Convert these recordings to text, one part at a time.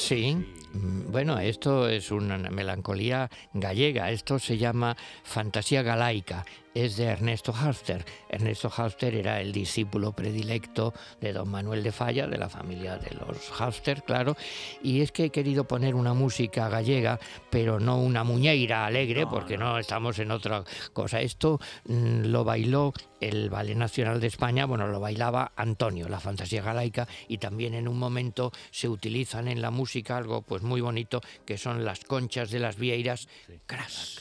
Sí. Mm, bueno, esto es una melancolía gallega, esto se llama fantasía galaica es de Ernesto Halster. Ernesto Halster era el discípulo predilecto de don Manuel de Falla, de la familia de los Halster, claro. Y es que he querido poner una música gallega, pero no una muñeira alegre, porque no. estamos en otra cosa. Esto mm, lo bailó el Ballet Nacional de España, bueno, lo bailaba Antonio, la fantasía galaica, y también en un momento se utilizan en la música algo pues muy bonito, que son las conchas de las vieiras, Crash,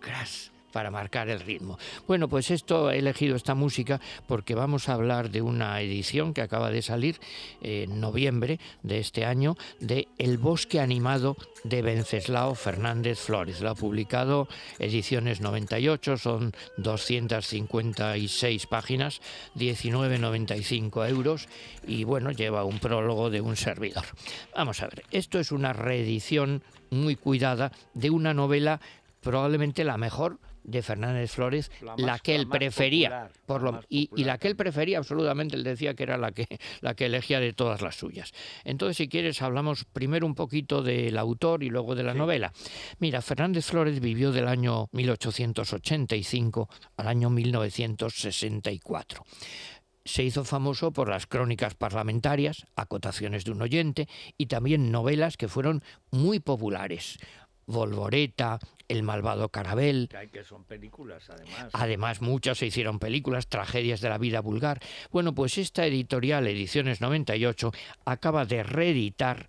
crash para marcar el ritmo. Bueno, pues esto he elegido esta música porque vamos a hablar de una edición que acaba de salir en noviembre de este año de El bosque animado de Venceslao Fernández Flores. ...la ha publicado Ediciones 98, son 256 páginas, 19,95 euros y bueno, lleva un prólogo de un servidor. Vamos a ver, esto es una reedición muy cuidada de una novela probablemente la mejor de Fernández Flores, la, que él prefería, por lo, y, la que él prefería absolutamente, él decía que era la que, la que elegía de todas las suyas. Entonces, si quieres, hablamos primero un poquito del autor y luego de la novela. Mira, Fernández Flores vivió del año 1885 al año 1964 se hizo famoso por las crónicas parlamentarias, acotaciones de un oyente y también novelas que fueron muy populares. Volvoreta, El malvado Carabel. que son películas, además. Además, muchas se hicieron películas, tragedias de la vida vulgar. Bueno, pues esta editorial, Ediciones 98, acaba de reeditar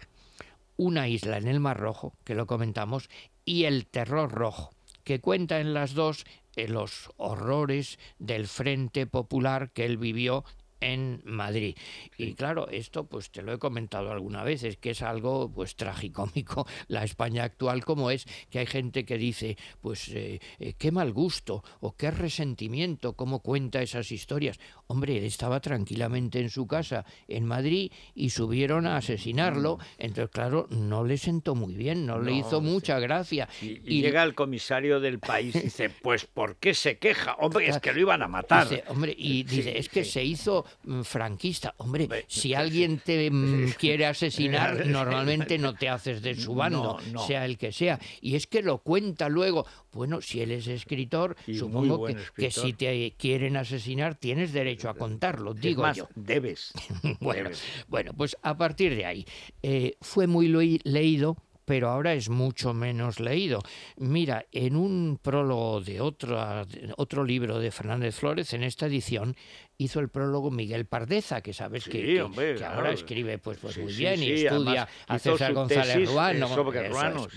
Una isla en el Mar Rojo, que lo comentamos, y El terror rojo, que cuenta en las dos eh, los horrores del Frente Popular que él vivió en Madrid. Y claro, esto pues te lo he comentado alguna vez, es que es algo pues tragicómico la España actual como es, que hay gente que dice pues eh, eh, qué mal gusto o qué resentimiento, cómo cuenta esas historias. Hombre, él estaba tranquilamente en su casa en Madrid y subieron a asesinarlo, mm. entonces claro, no le sentó muy bien, no, le hizo mucha gracia. Y, llega el comisario del país y dice, pues ¿por qué se queja? Hombre, es que lo iban a matar. hombre, y dice, es que se hizo Mm, franquista. Hombre, si alguien te mm, quiere asesinar, normalmente no te haces de su bando, sea el que sea. Y es que lo cuenta luego. Bueno, si él es escritor, supongo que, si te quieren asesinar, tienes derecho a contarlo, digo Debes. bueno, bueno, pues a partir de ahí. Eh, fue muy leído pero ahora es mucho menos leído. Mira, en un prólogo de otro, otro libro de Fernández Flores, en esta edición, hizo el prólogo Miguel Pardeza, que sabes que, ahora escribe pues, pues muy bien y estudia a César González eh, Ruano.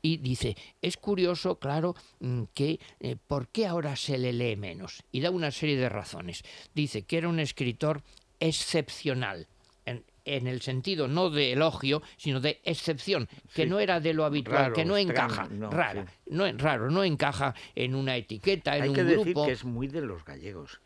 Y dice, es curioso, claro, mm, que eh, por qué ahora se le lee menos. Y da una serie de razones. Dice que era un escritor excepcional. En, en el sentido no de elogio, sino de excepción, que no era de lo habitual, que no encaja, no, raro, no encaja en una etiqueta, en Hay que Decir que es muy de los gallegos.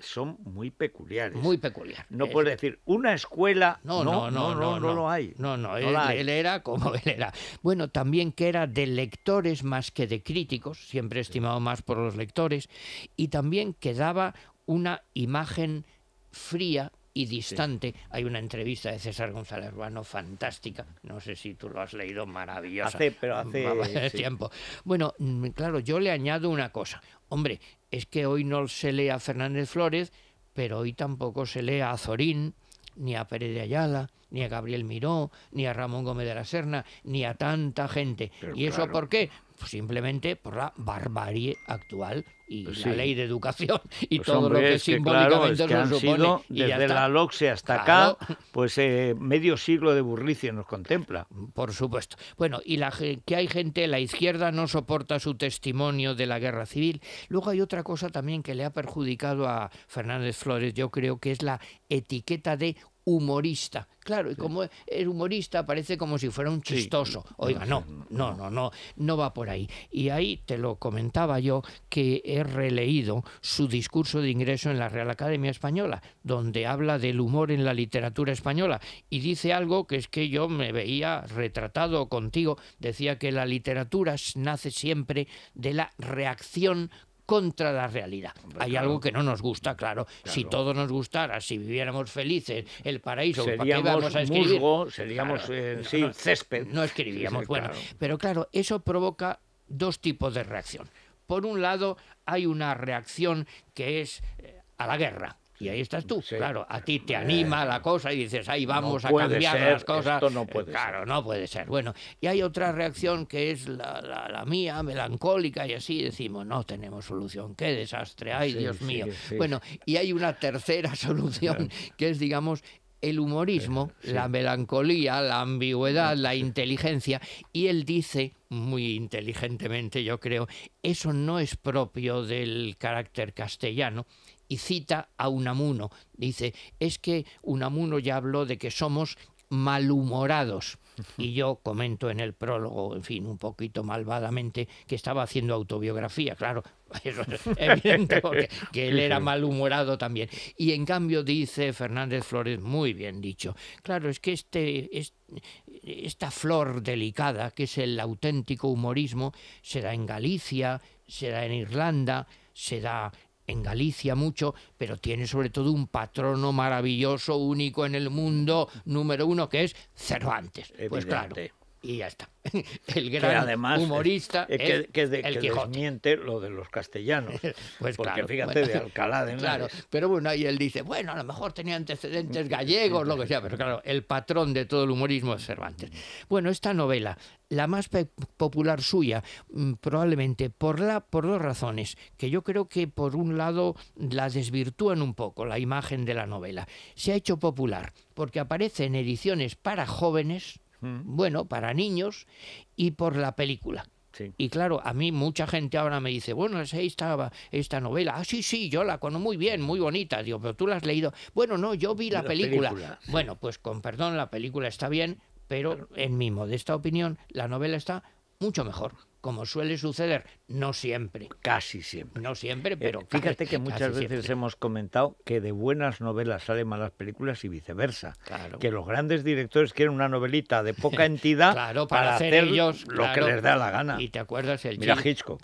son muy peculiares. Muy peculiar. No puedes decir una escuela. No, no, no, no, no, no, lo hay. No, no, él, él, era como él era. Bueno, también que era de lectores más que de críticos, siempre estimado más por los lectores, y también que daba una imagen fría y distante. Hay una entrevista de César González Urbano fantástica, no sé si tú lo has leído, maravillosa. Hace, pero hace tiempo. Bueno, mm, claro, yo le añado una cosa. Hombre, es que hoy no se lee a Fernández Flores, pero hoy tampoco se lee a Zorín, ni a Pérez de Ayala, ni a Gabriel Miró, ni a Ramón Gómez de la Serna, ni a tanta gente. ¿Y eso por qué? Pues simplemente por la barbarie actual y pues la ley de educación y pues todo lo que simbólicamente nos supone, y desde la loxe hasta acá, pues eh, medio siglo de burricio nos contempla. Por supuesto. Bueno, y la que hay gente, la izquierda no soporta su testimonio de la guerra civil. Luego hay otra cosa también que le ha perjudicado a Fernández Flores, yo creo que es la etiqueta de humorista. Claro, y como es humorista parece como si fuera un chistoso. Oiga, no, no, no, no, no va por ahí. Y ahí te lo comentaba yo que he releído su discurso de ingreso en la Real Academia Española, donde habla del humor en la literatura española y dice algo que es que yo me veía retratado contigo. Decía que la literatura nace siempre de la reacción contra la realidad. Hay algo que no nos gusta, claro. Si todo nos gustara, si viviéramos felices, el paraíso, para ¿para vamos a escribir? seríamos eh, césped. No escribíamos bueno. Pero claro, eso provoca dos tipos de reacción. Por un lado, hay una reacción que es eh, a la guerra. Y ahí estás tú. Claro, a ti te anima la cosa y dices, ahí vamos a cambiar las cosas. no puede claro, no puede ser. Bueno, y hay otra reacción que es la, mía, melancólica, y así decimos, no tenemos solución, qué desastre, ay Dios mío. Bueno, y hay una tercera solución que es, digamos, el humorismo, eh, la melancolía, la ambigüedad, la inteligencia, y él dice, muy inteligentemente yo creo, eso no es propio del carácter castellano, y cita a Unamuno. Dice, es que Unamuno ya habló de que somos malhumorados. Y yo comento en el prólogo, en fin, un poquito malvadamente, que estaba haciendo autobiografía, claro, eso es evidente, porque, que él era malhumorado también. Y en cambio dice Fernández Flores, muy bien dicho, claro, es que este, esta flor delicada, que es el auténtico humorismo, se da en Galicia, se da en Irlanda, se da en Galicia mucho, pero tiene sobre todo un patrono maravilloso, único en el mundo, número uno, que es Cervantes. Pues claro, y ya está. El gran humorista es, es, que, de, el que desmiente lo de los castellanos. Pues porque fíjate, de Alcalá de pero bueno, ahí él dice, bueno, a lo mejor tenía antecedentes mm, gallegos, lo que sea, pero claro, el patrón de todo el humorismo es Cervantes. Bueno, esta novela, la más popular suya, mm, probablemente por, la, por dos razones, que yo creo que por un lado la desvirtúan un poco, la imagen de la novela. Se ha hecho popular porque aparece en ediciones para jóvenes, bueno para niños y por la película. Y claro, a mí mucha gente ahora me dice, bueno, ahí estaba esta novela. Ah, sí, sí, yo la conozco muy bien, muy bonita. Digo, pero tú la has leído. Bueno, no, yo vi la, película. Bueno, pues con perdón, la película está bien, pero en mi modesta opinión, la novela está mucho mejor como suele suceder, no siempre. Casi siempre. No siempre, eh, pero... fíjate que muchas veces hemos comentado que de buenas novelas salen malas películas y viceversa. Que los grandes directores quieren una novelita de poca entidad para, hacer, ellos lo que les da la gana. Y te acuerdas el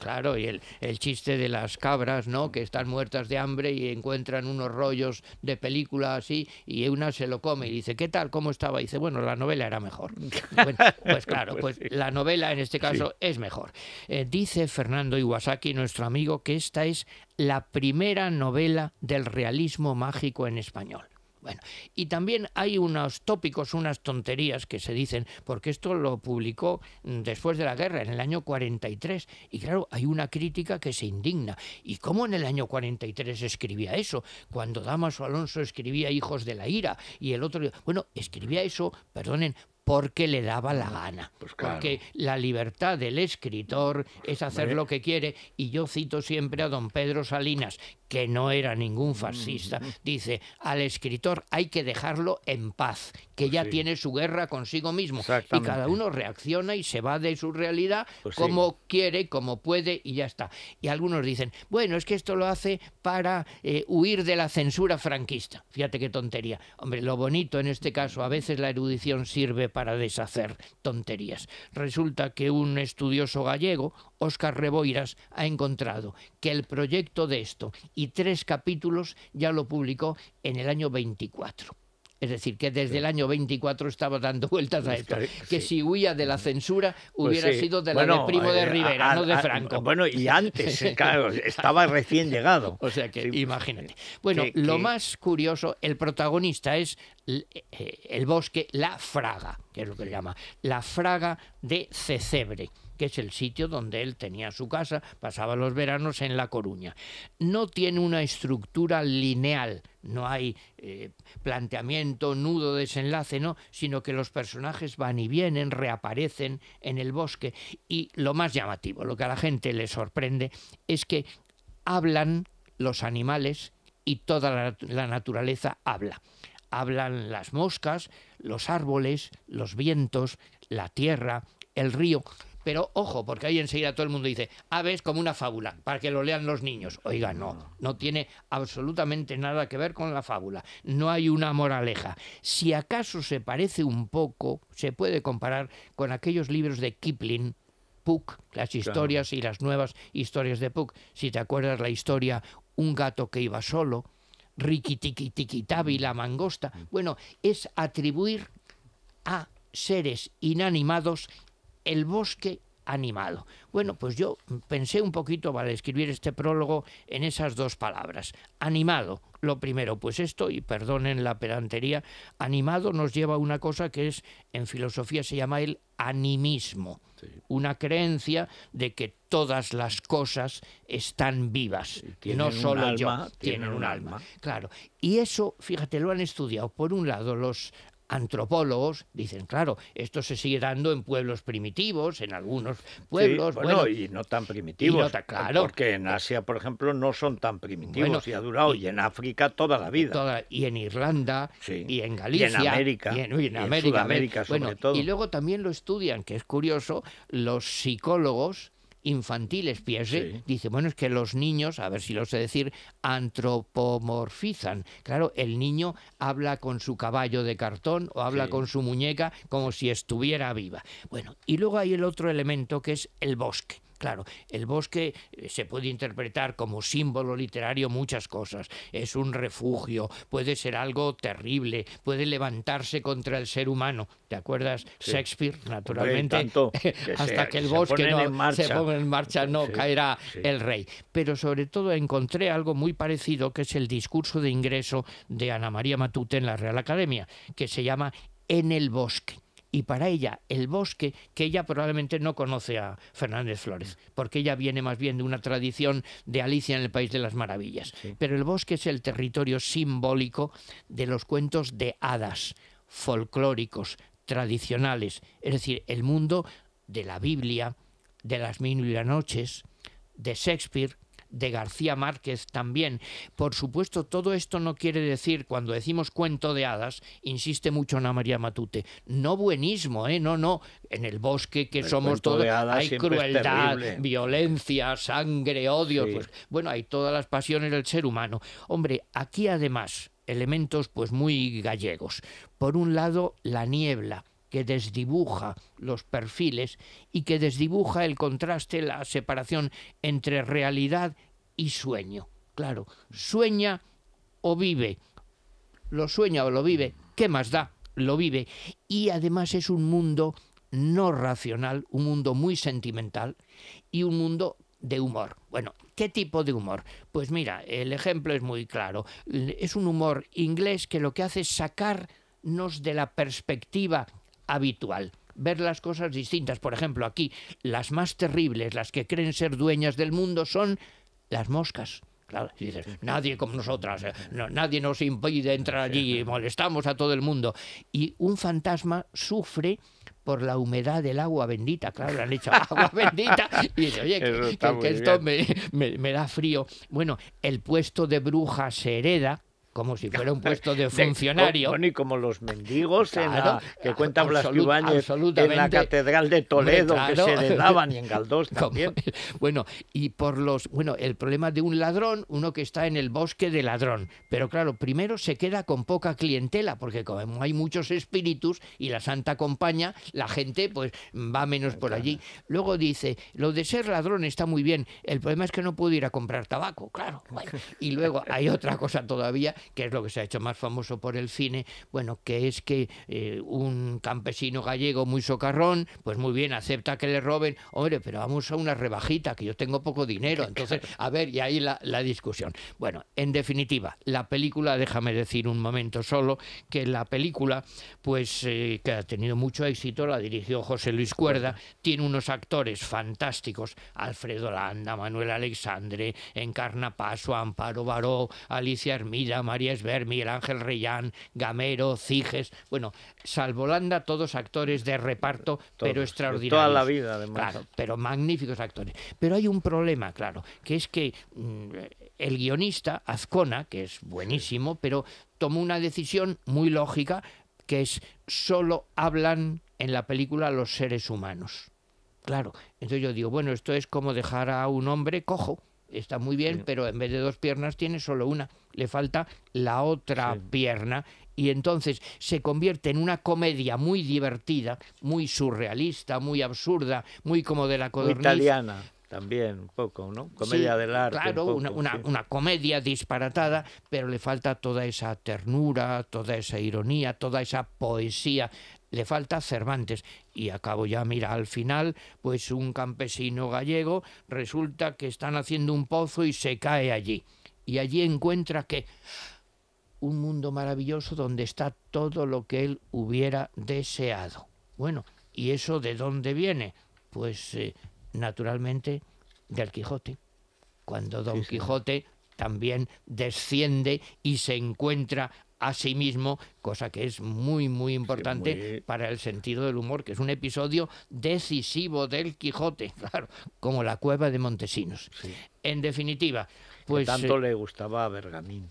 Claro, y el, chiste de las cabras, ¿no? Que están muertas de hambre y encuentran unos rollos de película así y una se lo come y dice, ¿qué tal? ¿Cómo estaba? Y dice, bueno, la novela era mejor. pues claro, pues, pues la novela en este caso es mejor. Eh, dice Fernando Iwasaki, nuestro amigo, que esta es la primera novela del realismo mágico en español. Bueno, y también hay unos tópicos, unas tonterías que se dicen, porque esto lo publicó después de la guerra, en el año 43, y claro, hay una crítica que se indigna. ¿Y cómo en el año 43 escribía eso? Cuando Damaso Alonso escribía Hijos de la Ira y el otro... Bueno, escribía eso, perdonen, porque le daba la ah, gana. Pues porque la libertad del escritor es hacer lo que quiere y yo cito siempre a don Pedro Salinas, que no era ningún mm. fascista, dice, al escritor hay que dejarlo en paz, que pues ya tiene su guerra consigo mismo y cada uno reacciona y se va de su realidad pues como quiere, como puede y ya está. Y algunos dicen, bueno, es que esto lo hace para eh, huir de la censura franquista. Fíjate qué tontería. Hombre, lo bonito en este caso, a veces la erudición sirve para para deshacer tonterías. Resulta que un estudioso gallego, Óscar Reboiras, ha encontrado que el proyecto de esto y tres capítulos ya lo publicó en el año 24. Es decir, que desde el año 24 estaba dando vueltas a esto. Que si huía de la censura, pues hubiera sido de la de Primo de eh, Rivera, no de Franco. bueno, y antes, eh, claro, estaba recién llegado. O sea que, imagínate. Bueno, lo más curioso, el protagonista es eh, el, bosque La Fraga, que es lo que le llama, La Fraga de Cecebre que es el sitio donde él tenía su casa, pasaba los veranos en La Coruña. No tiene una estructura lineal, no hay eh, planteamiento, nudo, desenlace, no, sino que los personajes van y vienen, reaparecen en el bosque. Y lo más llamativo, lo que a la gente le sorprende, es que hablan los animales y toda la naturaleza habla. Hablan las moscas, los árboles, los vientos, la tierra, el río. Pero ojo, porque ahí enseguida todo el mundo dice, aves como una fábula, para que lo lean los niños. Oiga, no, no tiene absolutamente nada que ver con la fábula. No hay una moraleja. Si acaso se parece un poco, se puede comparar con aquellos libros de Kipling, Puck, las historias y las nuevas historias de Puck. Si te acuerdas la historia Un gato que iba solo, Ricky la mangosta. Mm. Bueno, es atribuir a seres inanimados el bosque animado. Bueno, pues yo pensé un poquito para escribir este prólogo en esas dos palabras. Animado, lo primero, pues esto, y perdonen la pedantería, animado nos lleva a una cosa que es, en filosofía se llama el animismo, una creencia de que todas las cosas están vivas, que no solo yo, tienen, un, alma. alma. Claro, y eso, fíjate, lo han estudiado por un lado los antropólogos dicen, claro, esto se sigue dando en pueblos primitivos, en algunos pueblos. bueno, y no tan primitivos. claro. Porque en Asia, por ejemplo, no son tan primitivos y ha durado, y, en África toda la vida. y en Irlanda, y en Galicia. Y en América. Y en, Sudamérica, sobre todo. Y luego también lo estudian, que es curioso, los psicólogos infantiles, piense dice, bueno, es que los niños, a ver si lo sé decir, antropomorfizan. Claro, el niño habla con su caballo de cartón o habla con su muñeca como si estuviera viva. Bueno, y luego hay el otro elemento que es el bosque. Claro, el bosque eh, se puede interpretar como símbolo literario muchas cosas. Es un refugio, puede ser algo terrible, puede levantarse contra el ser humano. ¿Te acuerdas? Shakespeare, naturalmente. hasta que el bosque no se ponga en marcha, no caerá el rey. Pero sobre todo encontré algo muy parecido que es el discurso de ingreso de Ana María Matute en la Real Academia, que se llama En el bosque y para ella el bosque, que ella probablemente no conoce a Fernández Flores, mm. porque ella viene más bien de una tradición de Alicia en el País de las Maravillas. Pero el bosque es el territorio simbólico de los cuentos de hadas, folclóricos, tradicionales, es decir, el mundo de la Biblia, de las mil y las noches, de Shakespeare, de García Márquez también. Por supuesto, todo esto no quiere decir, cuando decimos cuento de hadas, insiste mucho Ana María Matute, no buenismo, ¿eh? no, no, en el bosque que somos todos, hay crueldad, violencia, sangre, odio, pues, bueno, hay todas las pasiones del ser humano. Hombre, aquí además elementos pues muy gallegos. Por un lado, la niebla, que desdibuja los perfiles y que desdibuja el contraste, la separación entre realidad y sueño. Claro, sueña o vive, lo sueña o lo vive, ¿qué más da? Lo vive. Y además es un mundo no racional, un mundo muy sentimental y un mundo de humor. Bueno, ¿qué tipo de humor? Pues mira, el ejemplo es muy claro. Es un humor inglés que lo que hace es sacarnos de la perspectiva habitual ver las cosas distintas. Por ejemplo, aquí las más terribles, las que creen ser dueñas del mundo, son las moscas. Claro, nadie como nosotras, eh, nadie nos impide entrar allí, molestamos a todo el mundo. Y un fantasma sufre por la humedad del agua bendita. Claro, le han hecho agua bendita y dice, oye, que, esto me, da frío. Bueno, el puesto de bruja se hereda, como si fuera un puesto de funcionario. y como los mendigos que cuenta Blas Ibáñez en la Catedral de Toledo, que se le daban y en Galdós también. bueno, y por los. Bueno, el problema de un ladrón, uno que está en el bosque de ladrón. Pero claro, primero se queda con poca clientela, porque como hay muchos espíritus y la Santa acompaña... la gente pues va menos por allí. Luego dice, lo de ser ladrón está muy bien, el problema es que no puedo ir a comprar tabaco, claro. Y luego hay otra cosa todavía que es lo que se ha hecho más famoso por el cine, bueno, que es que eh, un campesino gallego muy socarrón, pues muy bien, acepta que le roben, hombre, pero vamos a una rebajita, que yo tengo poco dinero, entonces, a ver, y ahí la, discusión. Bueno, en definitiva, la película, déjame decir un momento solo, que la película, pues, eh, que ha tenido mucho éxito, la dirigió José Luis Cuerda, tiene unos actores fantásticos, Alfredo Landa, Manuel Alexandre, Encarna Paso, Amparo Baró, Alicia Hermida, María Esber, Miguel Ángel Reyán, Gamero, Ciges, bueno, Salvolanda, todos actores de reparto, pero extraordinarios. Toda la vida, además. Claro, pero magníficos actores. Pero hay un problema, claro, que es que mm, el guionista, Azcona, que es buenísimo, pero tomó una decisión muy lógica, que es solo hablan en la película los seres humanos. Claro, entonces yo digo, bueno, esto es como dejar a un hombre cojo está muy bien, pero en vez de dos piernas tiene solo una, le falta la otra pierna. Y entonces se convierte en una comedia muy divertida, muy surrealista, muy absurda, muy como de la italiana también un poco, ¿no? Comedia del arte. Claro, una, una, comedia disparatada, pero le falta toda esa ternura, toda esa ironía, toda esa poesía le falta Cervantes. Y acabo ya, mira, al final, pues un campesino gallego resulta que están haciendo un pozo y se cae allí. Y allí encuentra que un mundo maravilloso donde está todo lo que él hubiera deseado. Bueno, ¿y eso de dónde viene? Pues eh, naturalmente del Quijote. Cuando Don Quijote también desciende y se encuentra asimismo cosa que es muy, muy importante para el sentido del humor, que es un episodio decisivo del Quijote, claro, como la cueva de Montesinos. En definitiva, pues... tanto eh, le gustaba a Bergamín,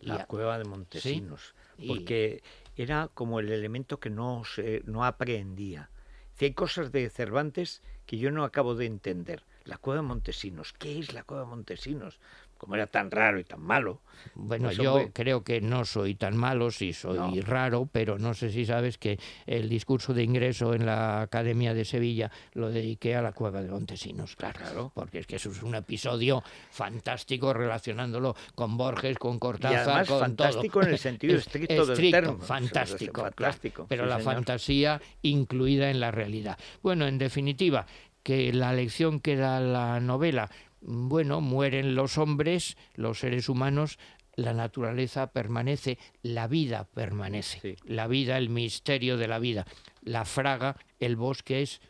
la cueva de Montesinos, porque era como el elemento que no, se, no aprehendía. Si hay cosas de Cervantes que yo no acabo de entender. La cueva de Montesinos, ¿qué es la cueva de Montesinos? como era tan raro y tan malo. Bueno, yo creo que no soy tan malo, sí soy raro, pero no sé si sabes que el discurso de ingreso en la Academia de Sevilla lo dediqué a la cueva de Montesinos, claro, claro. porque es que eso es un episodio fantástico relacionándolo con Borges, con Cortázar, fantástico en el sentido estricto, del término. Pues, fantástico, fantástico pero la fantasía incluida en la realidad. Bueno, en definitiva, que la lección que da la novela bueno, mueren los hombres, los seres humanos, la naturaleza permanece, la vida permanece. La vida, el misterio de la vida. La fraga, el bosque es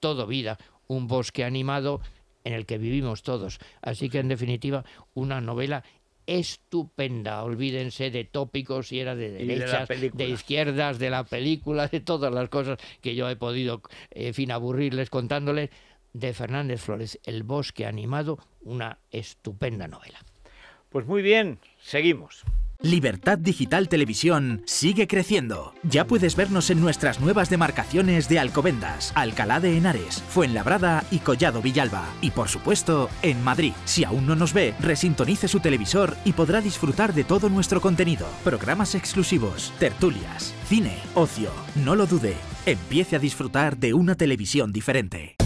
todo vida, un bosque animado en el que vivimos todos. Así que, en definitiva, una novela estupenda. Olvídense de tópicos, si era de derechas, de, izquierdas, de la película, de todas las cosas que yo he podido, eh, fin, aburrirles contándoles de Fernández Flores, El bosque animado, una estupenda novela. Pues muy bien, seguimos. Libertad Digital Televisión sigue creciendo. Ya puedes vernos en nuestras nuevas demarcaciones de Alcobendas, Alcalá de Henares, Fuenlabrada y Collado Villalba. Y por supuesto, en Madrid. Si aún no nos ve, resintonice su televisor y podrá disfrutar de todo nuestro contenido. Programas exclusivos, tertulias, cine, ocio. No lo dude, empiece a disfrutar de una televisión diferente.